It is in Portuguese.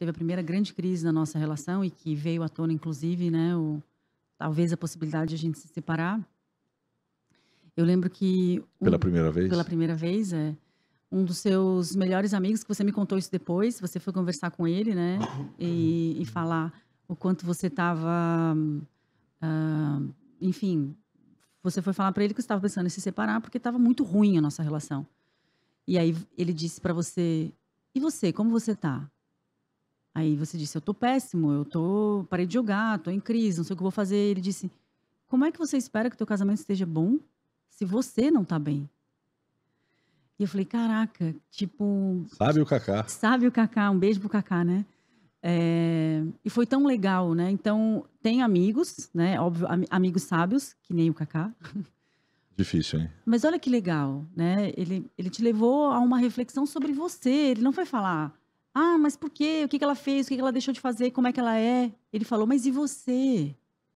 teve a primeira grande crise na nossa relação e que veio à tona, inclusive, né, o, talvez a possibilidade de a gente se separar. Eu lembro que... Um, pela primeira vez? Pela primeira vez, é. Um dos seus melhores amigos, que você me contou isso depois, você foi conversar com ele, né, e, e falar o quanto você estava... Uh, ah, enfim, você foi falar para ele que estava pensando em se separar porque estava muito ruim a nossa relação. E aí ele disse para você: "E você, como você tá?" Aí você disse, eu tô péssimo, eu tô, parei de jogar, tô em crise, não sei o que vou fazer. Ele disse, como é que você espera que o teu casamento esteja bom se você não tá bem? E eu falei, caraca, tipo... Sabe o Cacá. Sabe o Cacá, um beijo pro Cacá, né? É, e foi tão legal, né? Então, tem amigos, né? Óbvio, am amigos sábios, que nem o Kaká. Difícil, hein? Mas olha que legal, né? Ele, ele te levou a uma reflexão sobre você. Ele não foi falar, ah, mas por quê? O que, que ela fez? O que, que ela deixou de fazer? Como é que ela é? Ele falou, mas e você?